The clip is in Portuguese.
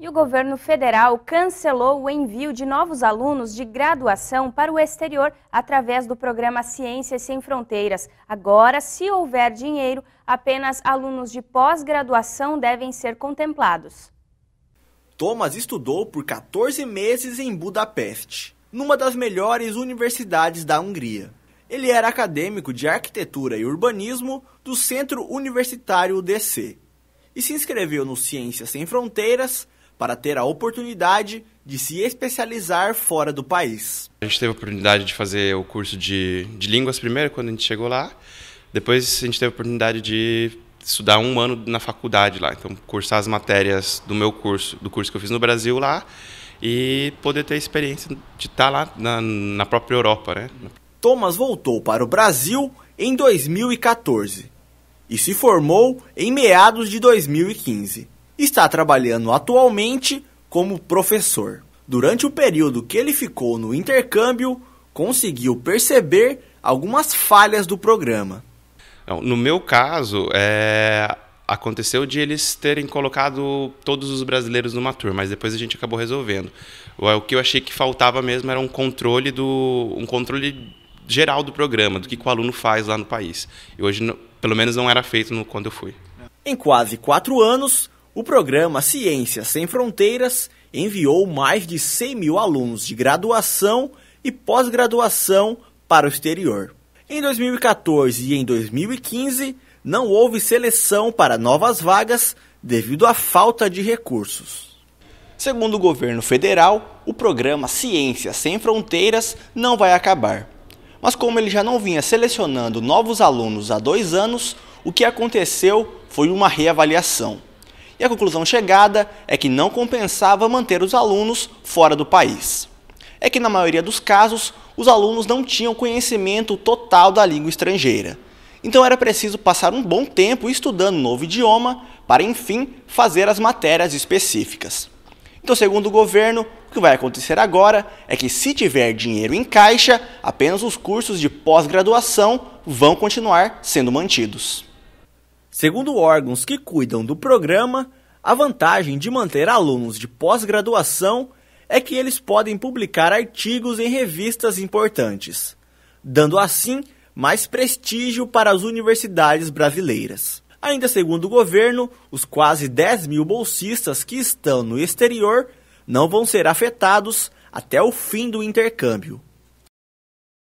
E o governo federal cancelou o envio de novos alunos de graduação para o exterior através do programa Ciências Sem Fronteiras. Agora, se houver dinheiro, apenas alunos de pós-graduação devem ser contemplados. Thomas estudou por 14 meses em Budapeste, numa das melhores universidades da Hungria. Ele era acadêmico de arquitetura e urbanismo do Centro Universitário DC e se inscreveu no Ciências Sem Fronteiras para ter a oportunidade de se especializar fora do país. A gente teve a oportunidade de fazer o curso de, de línguas primeiro, quando a gente chegou lá. Depois a gente teve a oportunidade de estudar um ano na faculdade lá. Então, cursar as matérias do meu curso, do curso que eu fiz no Brasil lá. E poder ter a experiência de estar tá lá na, na própria Europa, né? Thomas voltou para o Brasil em 2014 e se formou em meados de 2015 está trabalhando atualmente como professor. Durante o período que ele ficou no intercâmbio, conseguiu perceber algumas falhas do programa. No meu caso, é... aconteceu de eles terem colocado todos os brasileiros numa turma, mas depois a gente acabou resolvendo. O que eu achei que faltava mesmo era um controle do um controle geral do programa, do que, o aluno faz lá no país. E hoje, pelo menos, não era feito no... quando eu fui. Em quase quatro anos, o programa Ciências Sem Fronteiras enviou mais de 100 mil alunos de graduação e pós-graduação para o exterior. Em 2014 e em 2015, não houve seleção para novas vagas devido à falta de recursos. Segundo o governo federal, o programa Ciências Sem Fronteiras não vai acabar. Mas, como ele já não vinha selecionando novos alunos há dois anos, o que aconteceu foi uma reavaliação e a conclusão chegada é que não compensava manter os alunos fora do país. É que, na maioria dos casos, os alunos não tinham conhecimento total da língua estrangeira. Então era preciso passar um bom tempo estudando novo idioma para, enfim, fazer as matérias específicas. Então, segundo o governo, o que vai acontecer agora é que, se tiver dinheiro em caixa, apenas os cursos de pós-graduação vão continuar sendo mantidos. Segundo órgãos que cuidam do programa, a vantagem de manter alunos de pós-graduação é que eles podem publicar artigos em revistas importantes, dando assim mais prestígio para as universidades brasileiras. Ainda segundo o governo, os quase 10 mil bolsistas que estão no exterior não vão ser afetados até o fim do intercâmbio.